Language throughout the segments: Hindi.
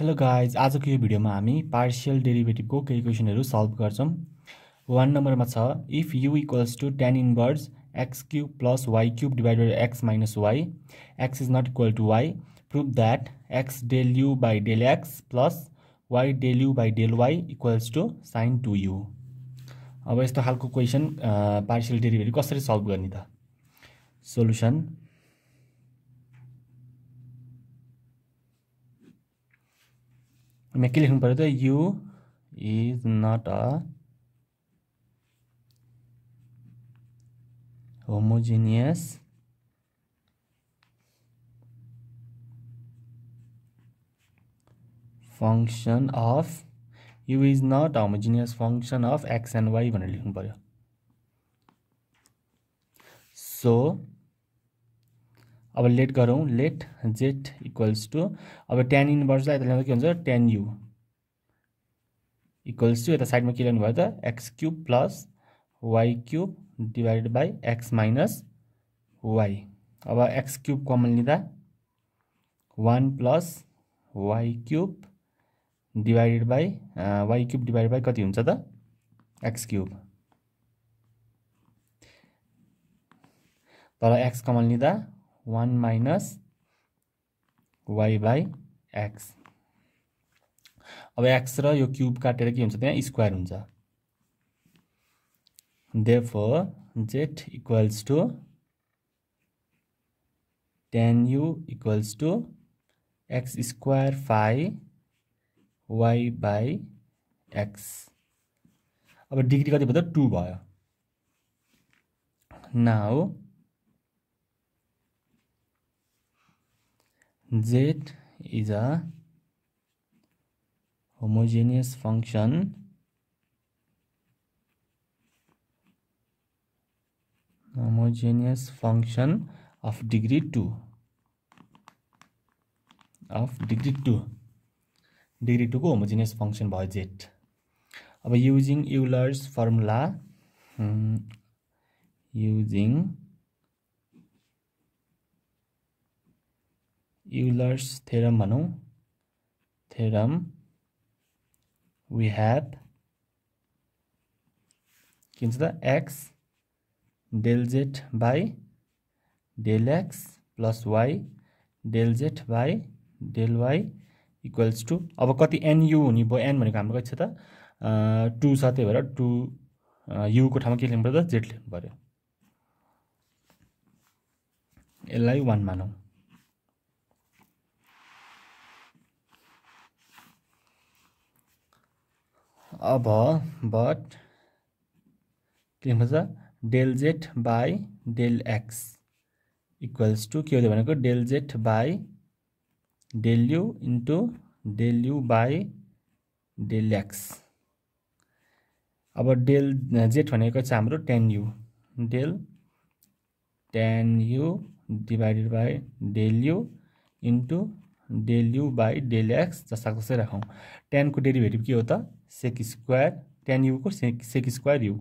हेलो गाइज आजको यो भिडियोमा हामी पार्सियल डेरिभेटिभको केही क्वेसनहरू सल्भ गर्छौँ वान नम्बरमा छ if u equals to tan inverse x cube plus y cube divide by x minus y x is not equal to y prove that x del u by del x plus y del u by del y equals to sine two u अब यस्तो खालको क्वेसन पार्सियल डेलिभरी कसरी सल्भ गर्ने त सोल्युसन मैं के लेख्नु पऱ्यो त u is not a homogeneous function of you is not homogeneous function of x and y भनेर लेख्नु पऱ्यो सो अब लेट गरौँ लेट जेट इक्वल्स टू अब टेन इन्भर्सलाई के टेन यू इक्वल्स ये साइड में के ल्याउनु भाई तो x cube plus y cube divided by x minus y अब एक्स क्यूब कमन लिदा one plus y cube divided by y cube divide by कति हो एक्स क्यूब तर एक्स कमन लिदा one minus Y by x अब एक्स र यो क्युब काटेर के हुन्छ त्यहाँ स्क्वायर हुन्छ देफ z equals to tan u equals to x square phi y by x अब डिग्री कति भयो त टू भयो now z is a homogeneous function homogeneous function of degree 2 of degree 2 degree 2 को homogeneous function भयो z अब using Euler's formula using Euler's theorem भनौँ थेरम वी ह्याभ के हुन्छ त x del z by del x plus y del z by del y equals to अब कति एनयु हुने भयो एन भनेको हाम्रो कति छ त टू छ त्यही भएर टु युको ठाउँमा के लेख्नु पऱ्यो त जेड लेख्नु पऱ्यो यसलाई वान मानौँ अब बट के del z by del x equals to के del z by del u into del u by del x अब डेल जेड भनेको चाहिँ tan u del tan u divided by del u into del u by del x जस्ताको रख टेन को डेरिवेटिव के होता सेक स्क्वायर टेन युको sec sec square u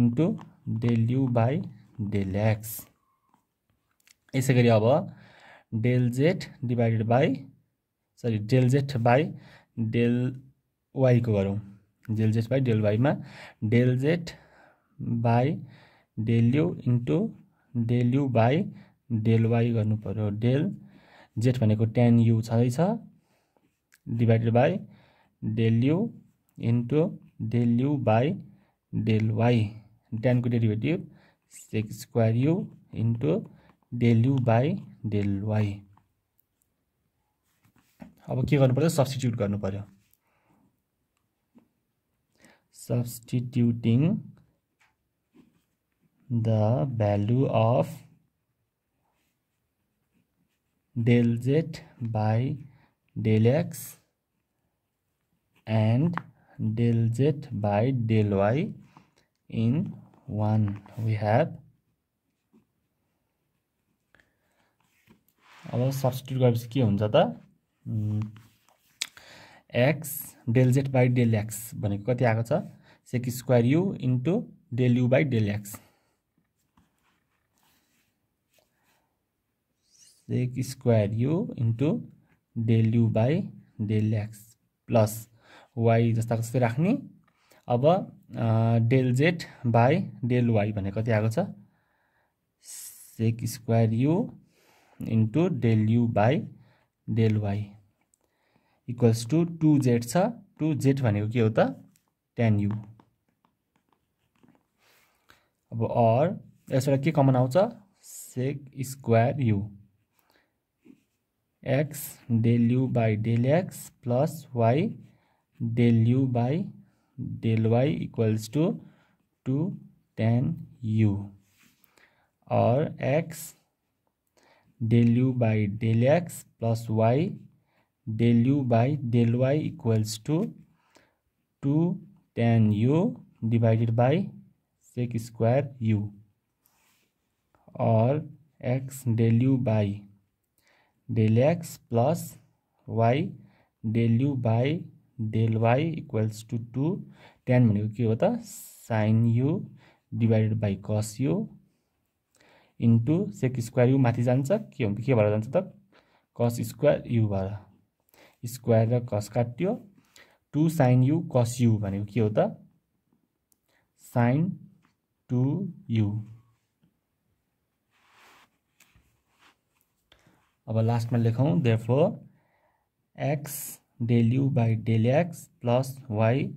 into del u by del x यसै गरी अब डेल जेड डिभाइडेड बाई सरी डेल जेट बाई डेल वाईको गरौँ डेल जेट बाई डेल वाईमा del z by del u into del u by del y गर्नु पऱ्यो डेल जेट भनेको टेन यु छँदैछ divided by del u into del u by del y tan को derivative sec square u into del u by del y अब के सब्सटिट्यूट कर substituting the value of del z by del x and del z by del y in 1 we have अब सब्सटिट्युट गरेपछि के हुन्छ त x del z by del x भनेको कति आएको छ sec square u into del u by del x sec square u into del u by del x plus y जस्ताको जस्तै राख्ने अब del z by del y भने कति आएको छ sec square u into del u by del y equals to two z छ टु जेड भनेको के हो त टेन यु अब अर यसबाट के कमन आउँछ sec square u x del u by del x plus y del u by del y equals to 2 tan u or x del u by del x plus y del u by del y equals to 2 tan u divided by sec square u or x del u by del x plus y del u by del y equals to two tan भनेको के हो त sine u divided by cos u into sec square u माथि जान्छ के हुन्छ के भएर जान्छ त कस स्क्वायर यु भएर स्क्वायर र कस काट्यो टु साइन यु कस यु भनेको के हो त साइन टु यु अब लास्टमा लेखौँ therefore x del u by del x plus y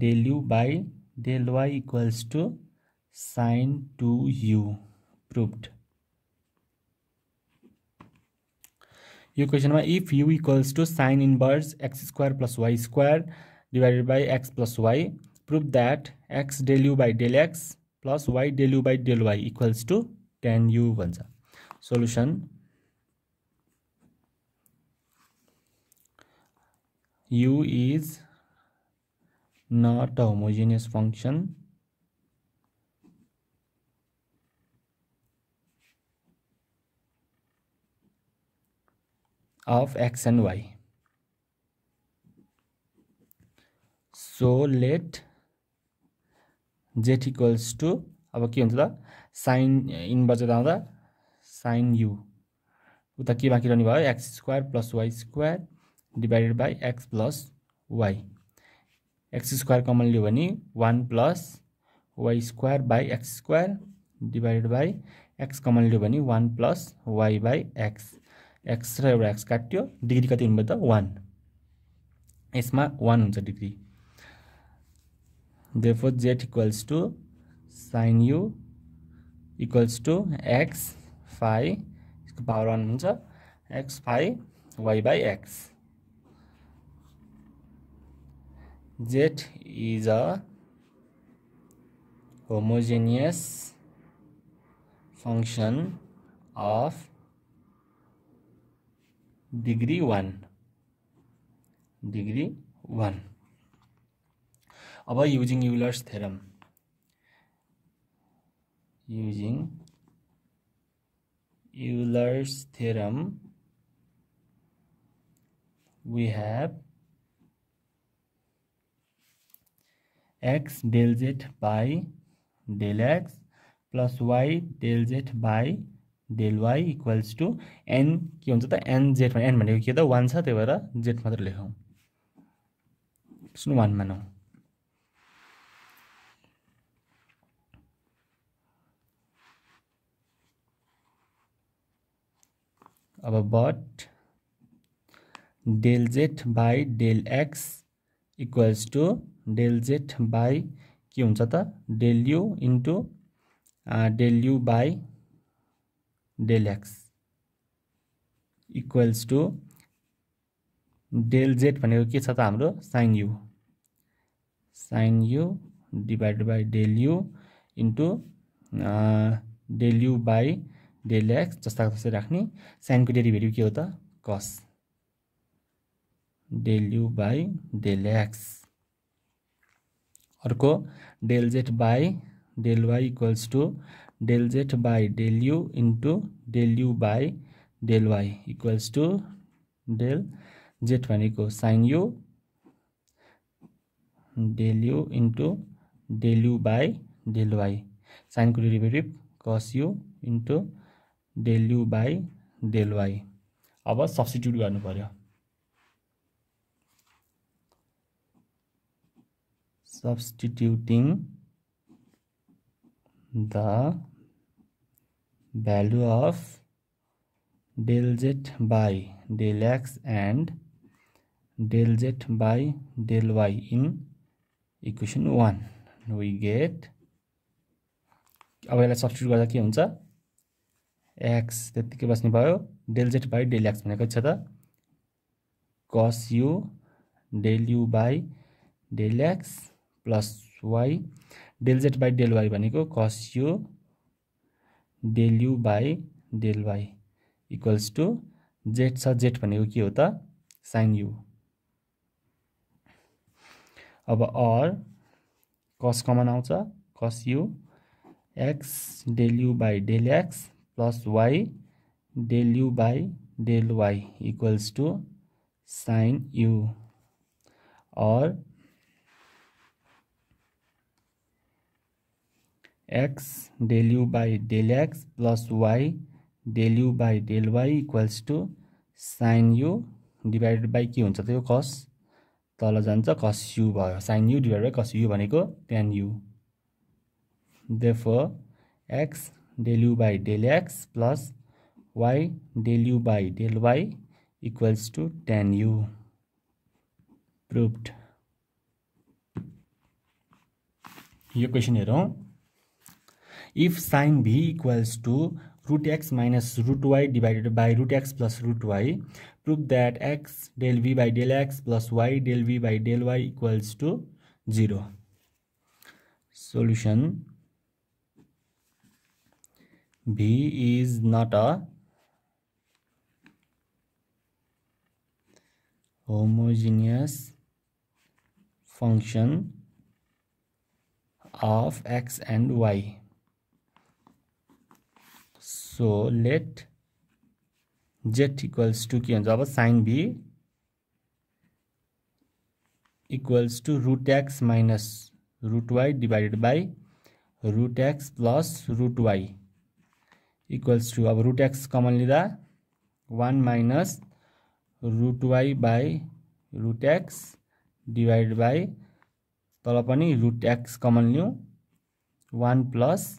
del u by del y equals to sine two u proved question में if u equals to sine in inverse x square plus y square divided by x plus y proof that x del u by del x plus y del u by del y equals to tan u भन्छ solution u is not a homogeneous function of x and y so let z equals to अब के हुन्छ त साइन इनबाट आउँदा साइन यु उता के बाँकी रहने भयो x square plus y square divided by x plus y x square common लियो one plus y square by x square divided by x common लियो one plus y by x x रक्स काटो डिग्री कति हुनुभयो वन वान यसमा वान डिग्री देफो z equals to sine u equals to x five यसको पावर वन हो x phi y by x Z is a homogeneous function of degree 1 degree 1 अब using Euler's theorem using Euler's theorem we have x del z by del x plus y del z by del y equals to n के होता तो एन जेड एन भनेको के त वान छ त्यही भएर जेड मात्र लेखौँ सुन वान मानौँ अब but del z by del x equals to del z by के हुन्छ त del u into del by del x equals to del z भनेको के छ त हाम्रो sine u sine u divide by del u into del by del x जस्ताको जस्तै राख्ने साइनको डेरिभेटिभ के हो त cos del u by del x अर्क del z by del y equals to del z by del u into del u by del y equals to del z भनेको sine u del u into del u by del y को derivative cos u into del u by del y अब सब्सिट्यूट कर substituting the value of del z by del x and del z by del y in equation 1 we get अब यसलाई सब्सटिट्युट गर्दा के हुन्छ एक्स त्यत्तिकै बस्ने भयो del z by del x भनेको छ त कस यु del u by del x plus y del z by del Y भनेको कस you del u by del y equals to Z छ जेड के हो साइन यू अब अर कस कमन आँच कस x del u by del x plus y del u by del y equals to sine you और x del u by del x plus y del u by del y equals to sine u divided by के होता कस तल जान कस यू भार sine u divide by cos u बने टेन यू देफ x del u by del x plus y del u by del y equals to tan u proof यह क्वेश्चन हेरौँ if sine b equals to root x minus root y divided by root x plus root y prove that x del v by del x plus y del v by del y equals to 0 solution b is not a homogeneous function of x and y so let z equals to के अब sine b equals to root x minus root y divided by root x plus root y equals to अब रुट एक्स कमन लिदा one minus root y by root x divide by तलपनी रुट एक्स कमन लिं one plus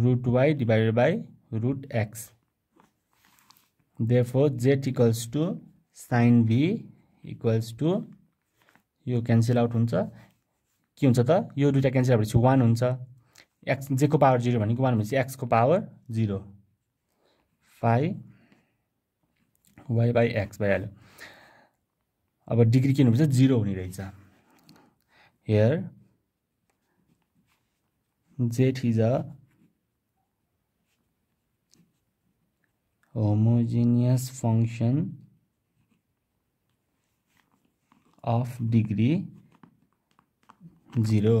root y divided by root x. Therefore, z equals to sine b equals to यो क्यान्सल आउट हुन्छ के हुन्छ त यो दुइटा क्यान्सल भएपछि वान हुन्छ एक्स जेको पावर जिरो भनेको वान भनेपछि एक्सको power zero five y by x भइहाल्यो अब डिग्री के हुनुपर्छ जिरो हुने रहेछ here z is a homogeneous function of degree 0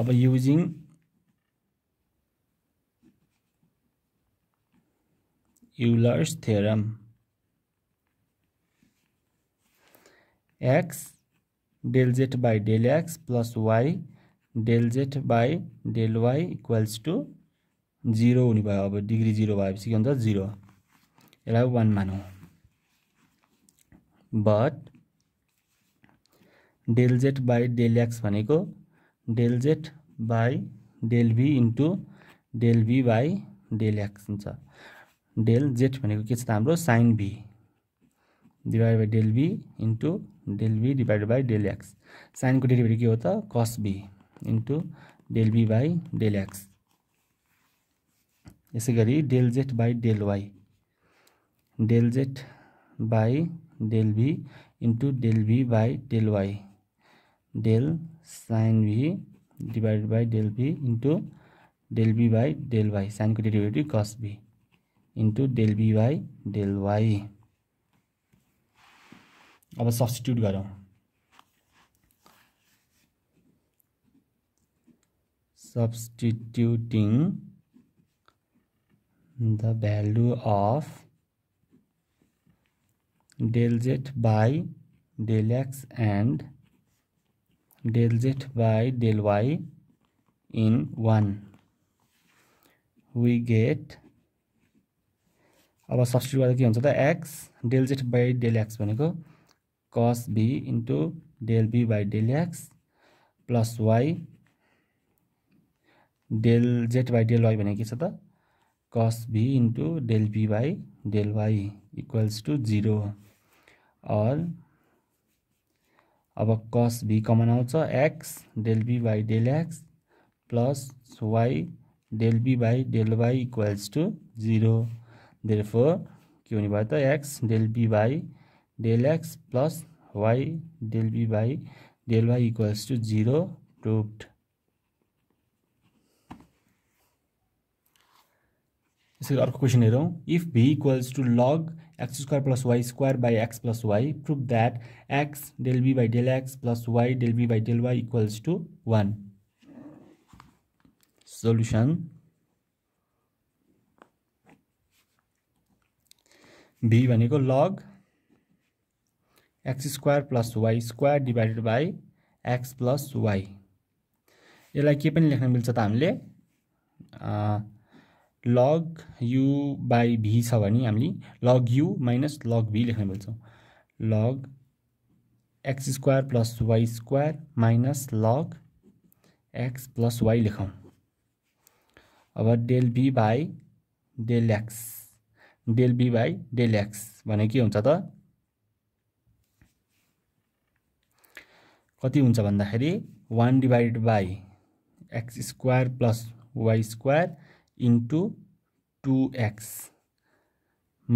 अब using Euler's theorem x del z by del x plus y del z by del y equals to zero हुने भयो अब डिग्री जिरो भएपछि के हुन्छ जिरो यसलाई वान मानौँ but del z by del x भनेको del z by del v into del v by del x हुन्छ डेल जेड भनेको के छ त हाम्रो sine v divide by del v into del v divide by del x साइनको डेलिभरी के हो त cos v into del v by del x इसी गरी del z by del y del z by del v into del v by del y del sine v divided by del v into del v by del y को derivative cos v into del v by del y अब सब्सटिट्यूट गरौँ substituting the value of del z by del x and del z by del y in 1 we get our substitute the x del z by del x cos b into del b by del x plus y del z by del y के cos v into del v by del y equals to zero और अब कस भी कमन आउँछ x del v by del x plus y del v by del y equals to zero therefore के होने भाई तो x del v by del x plus y del v by del y equals to zero proved यसरी अर्को क्वेश्चन हेरौँ if v equals to log x square plus y square by x plus y prove that x del v by del x plus y del v by del y equals to one solution v भनेको log x square plus y square divided by x plus y यसलाई के पनि लेख्न मिल्छ त हामीले लग यु बाई भी छ भने हामीले लग यु माइनस लग भी लेख्न बोल्छौँ log x square plus y square minus log x plus y लेखौँ अब del v by del x del v by del x भने के हुन्छ त कति हुन्छ भन्दाखेरि one divide by x square plus y square two x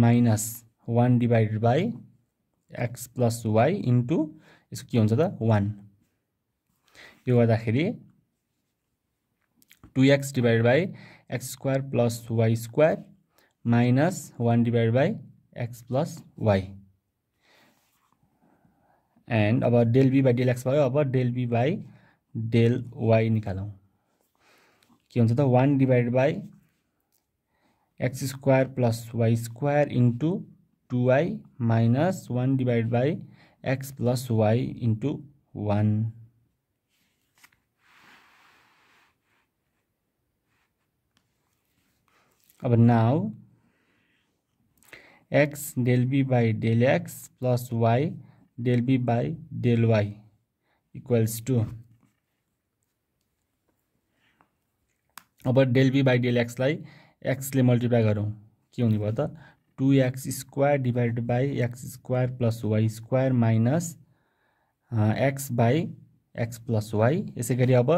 minus one divided by x plus y into यसको के हुन्छ त one x divide by x square plus y square minus one divide by x plus Y and अब del v by del x भयो अब del v by del y निकालौँ के होता तो one divide by x square plus y square into two y minus one divide by x plus y into one अब now x del v by del x plus y del v by del y equals to अब del v by del x एक्सले मल्टिप्लाई करूँ के होने भाई तो to x square divide by x square plus y square minus x by x plus y इसी अब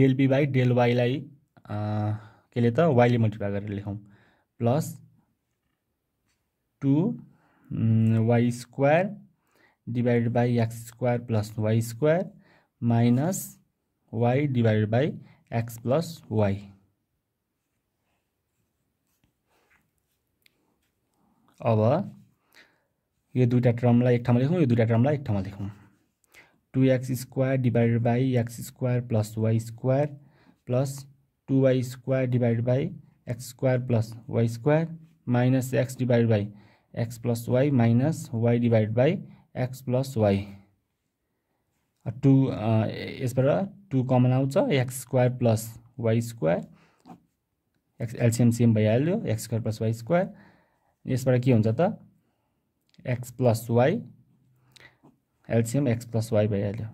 डेल बी बाई डेल लाई के तो वाई ले मल्टिप्लाई कर लिखा plus two y square divide by x square plus y square minus y divide by x plus y अब यो दुईवटा टर्मलाई एक ठाउँमा लेखौँ यो दुईवटा टर्मलाई एक ठाउँमा लेखौँ two x square divide by x square plus y square plus two y square divide by x square plus y square minus x divide by x plus y minus y divide by x plus y two यसबाट टु कमन आउँछ x square plus y square x LCM सिएम भइहाल्यो x square plus y square यसबाट के हुन्छ त x plus y LCM x plus Y भइहाल्यो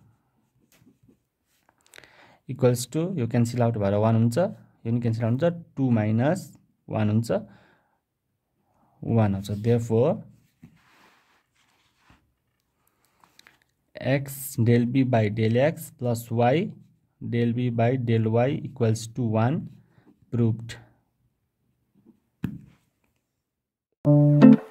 इक्वल्स टु यो क्यान्सल आउट भएर वान हुन्छ यो पनि क्यान्सल आउट हुन्छ टु माइनस वान हुन्छ वान आउँछ therefore x del v by del x plus y del v by del y equals to one proved Thank you.